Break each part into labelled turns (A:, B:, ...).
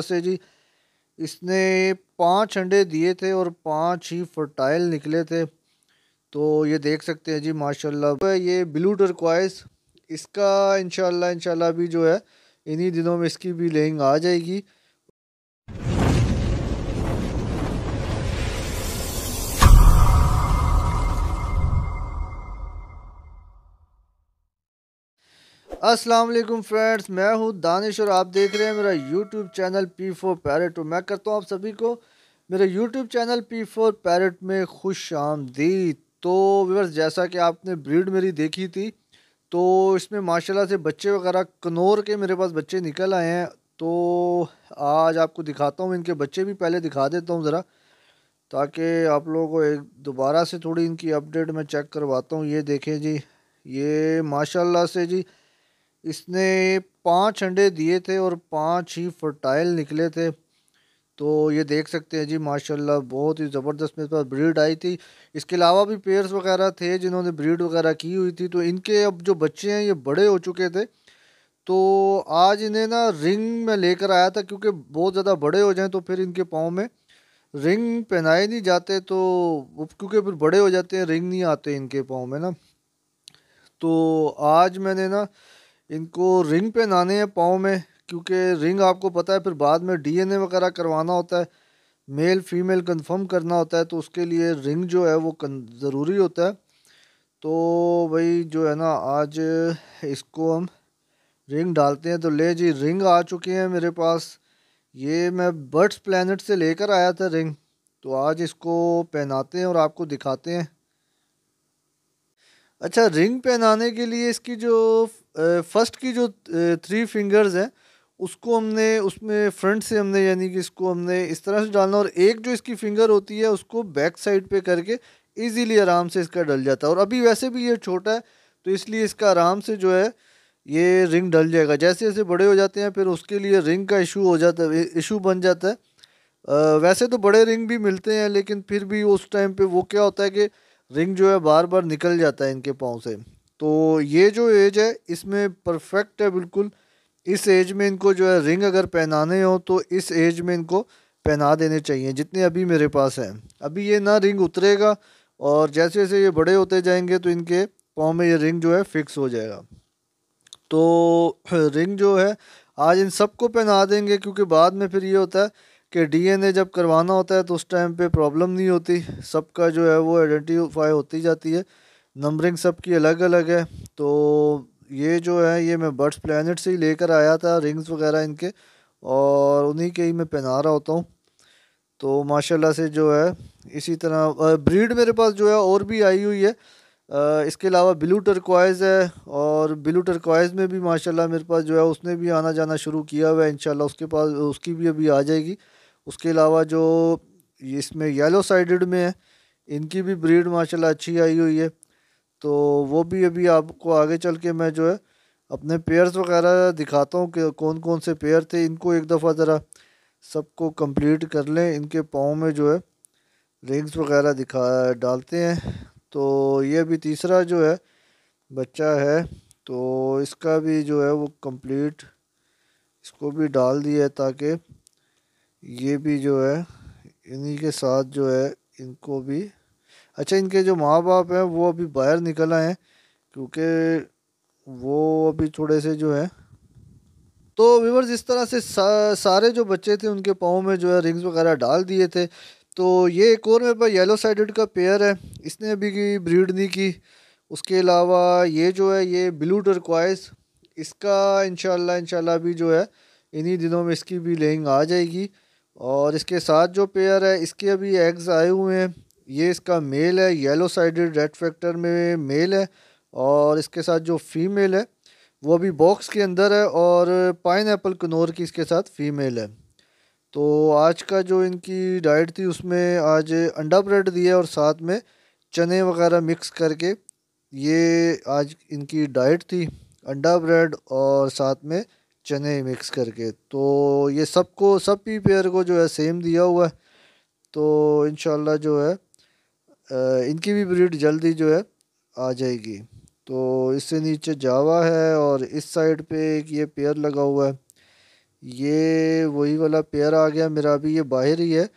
A: से जी इसने पांच अंडे दिए थे और पांच ही फर्टाइल निकले थे तो ये देख सकते हैं जी माशाल्लाह तो ये ब्लू टर्कवाइस इसका इंशाल्लाह इंशाल्लाह भी जो है इन्हीं दिनों में इसकी भी लेंग आ जाएगी अस्सलाम वालेकुम फ्रेंड्स मैं हूँ दानिश और आप देख रहे हैं मेरा YouTube channel P four parrot और मैं करता हूँ आप सभी को मेरे YouTube channel P four parrot में खुश आमदी तो व्यवर्स जैसा कि आपने ब्रीड मेरी देखी थी तो इसमें माशाल्लाह से बच्चे वगैरह कनौर के मेरे पास बच्चे निकल आए हैं तो आज आपको दिखाता हूँ इनके बच्चे भी पहले दिखा देता हूँ ज़रा ताकि आप लोगों को एक दोबारा से थोड़ी इनकी अपडेट में चेक करवाता हूँ ये देखें जी ये माशाल्लाह से जी इसने पांच अंडे दिए थे और पांच ही फर्टाइल निकले थे तो ये देख सकते हैं जी माशाल्लाह बहुत ही ज़बरदस्त मेरे पास ब्रीड आई थी इसके अलावा भी पेयर्स वगैरह थे जिन्होंने ब्रीड वगैरह की हुई थी तो इनके अब जो बच्चे हैं ये बड़े हो चुके थे तो आज इन्हें ना रिंग में लेकर आया था क्योंकि बहुत ज़्यादा बड़े हो जाएं तो फिर इनके पाँव में रिंग पहनाए नहीं जाते तो क्योंकि फिर बड़े हो जाते हैं रिंग नहीं आते इनके पाँव में ना तो आज मैंने ना इनको रिंग पे नाने हैं पाँव में क्योंकि रिंग आपको पता है फिर बाद में डीएनए वगैरह करवाना होता है मेल फीमेल कंफर्म करना होता है तो उसके लिए रिंग जो है वो ज़रूरी होता है तो भाई जो है ना आज इसको हम रिंग डालते हैं तो ले जी रिंग आ चुके हैं मेरे पास ये मैं बर्ड्स प्लानट से लेकर आया था रिंग तो आज इसको पहनाते हैं और आपको दिखाते हैं अच्छा रिंग पहनाने के लिए इसकी जो फर्स्ट की जो थ्री फिंगर्स है उसको हमने उसमें फ्रंट से हमने यानी कि इसको हमने इस तरह से डालना और एक जो इसकी फिंगर होती है उसको बैक साइड पे करके इजीली आराम से इसका डल जाता है और अभी वैसे भी ये छोटा है तो इसलिए इसका आराम से जो है ये रिंग डल जाएगा जैसे जैसे बड़े हो जाते हैं फिर उसके लिए रिंग का इशू हो जाता है इशू बन जाता है आ, वैसे तो बड़े रिंग भी मिलते हैं लेकिन फिर भी उस टाइम पर वो क्या होता है कि रिंग जो है बार बार निकल जाता है इनके पाँव से तो ये जो एज है इसमें परफेक्ट है बिल्कुल इस एज में इनको जो है रिंग अगर पहनाने हो तो इस एज में इनको पहना देने चाहिए जितने अभी मेरे पास हैं अभी ये ना रिंग उतरेगा और जैसे जैसे ये बड़े होते जाएंगे तो इनके पाँव में ये रिंग जो है फिक्स हो जाएगा तो रिंग जो है आज इन सबको पहना देंगे क्योंकि बाद में फिर ये होता है कि डीएनए जब करवाना होता है तो उस टाइम पे प्रॉब्लम नहीं होती सबका जो है वो आइडेंटिफाई होती जाती है नंबरिंग सबकी अलग अलग है तो ये जो है ये मैं बर्ड्स प्लानट से ही लेकर आया था रिंग्स वगैरह इनके और उन्हीं के ही मैं पहना रहा होता हूँ तो माशाल्लाह से जो है इसी तरह ब्रीड मेरे पास जो है और भी आई हुई है इसके अलावा ब्लू टर्कवाइज़ है और ब्लू टर्कवाइज़ में भी माशाल्लाह मेरे पास जो है उसने भी आना जाना शुरू किया हुआ है इनशाला उसके पास उसकी भी अभी आ जाएगी उसके अलावा जो इसमें येलो साइडेड में है इनकी भी ब्रीड माशाल्लाह अच्छी आई हुई है तो वो भी अभी आपको आगे चल के मैं जो है अपने पेयर्स वगैरह दिखाता हूँ कि कौन कौन से पेयर थे इनको एक दफ़ा ज़रा सबको कंप्लीट कर लें इनके पाँव में जो है रिंग्स वगैरह दिखा डालते हैं तो ये अभी तीसरा जो है बच्चा है तो इसका भी जो है वो कंप्लीट इसको भी डाल दिया ताकि ये भी जो है इन्हीं के साथ जो है इनको भी अच्छा इनके जो माँ बाप हैं वो अभी बाहर निकल आए हैं क्योंकि वो अभी थोड़े से जो है तो व्यूवर्स इस तरह से सा, सारे जो बच्चे थे उनके पाँव में जो है रिंग्स वगैरह डाल दिए थे तो ये एक और मेरे पास येलो साइडेड का पेयर है इसने अभी की ब्रीड नहीं की उसके अलावा ये जो है ये ब्लू टर्कवाइस इसका इनशाला इनशाला भी जो है इन्हीं दिनों में इसकी भी लेंग आ जाएगी और इसके साथ जो पेयर है इसके अभी एग्ज़ आए हुए हैं ये इसका मेल है येलो साइडेड रेड फैक्टर में मेल है और इसके साथ जो फीमेल है वो अभी बॉक्स के अंदर है और पाइन एप्पल कनोर की इसके साथ फीमेल है तो आज का जो इनकी डाइट थी उसमें आज अंडा ब्रेड दिया और साथ में चने वगैरह मिक्स करके ये आज इनकी डाइट थी अंडा ब्रेड और साथ में चने मिक्स करके तो ये सबको सब पी पेयर को जो है सेम दिया हुआ है तो इन जो है इनकी भी ब्रीड जल्दी जो है आ जाएगी तो इससे नीचे जावा है और इस साइड पे एक ये पेयर लगा हुआ है ये वही वाला पेयर आ गया मेरा अभी ये बाहर ही है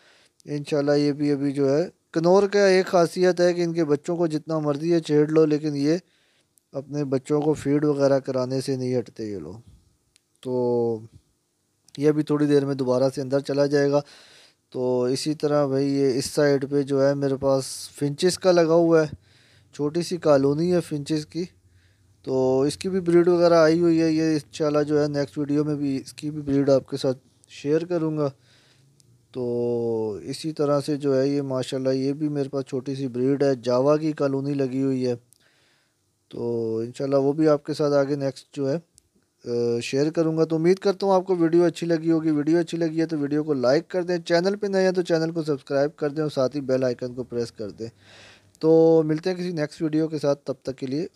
A: इन ये भी अभी जो है कनौर का एक खासियत है कि इनके बच्चों को जितना मर्जी है छेड़ लो लेकिन ये अपने बच्चों को फीड वगैरह कराने से नहीं हटते ये लोग तो ये अभी थोड़ी देर में दोबारा से अंदर चला जाएगा तो इसी तरह भाई ये इस साइड पे जो है मेरे पास फिंचिस का लगा हुआ है छोटी सी कॉलोनी है फिंचेस की तो इसकी भी ब्रीड वगैरह आई हुई है ये इंशाल्लाह जो है नेक्स्ट वीडियो में भी इसकी भी ब्रीड आपके साथ शेयर करूँगा तो इसी तरह से जो है ये माशाल्लाह ये भी मेरे पास छोटी सी ब्रीड है जावा की कॉलोनी लगी हुई है तो इन वो भी आपके साथ आगे नेक्स्ट जो है शेयर करूँगा तो उम्मीद करता हूँ आपको वीडियो अच्छी लगी होगी वीडियो अच्छी लगी है तो वीडियो को लाइक कर दें चैनल पे नए हैं तो चैनल को सब्सक्राइब कर दें और साथ ही बेल आइकन को प्रेस कर दें तो मिलते हैं किसी नेक्स्ट वीडियो के साथ तब तक के लिए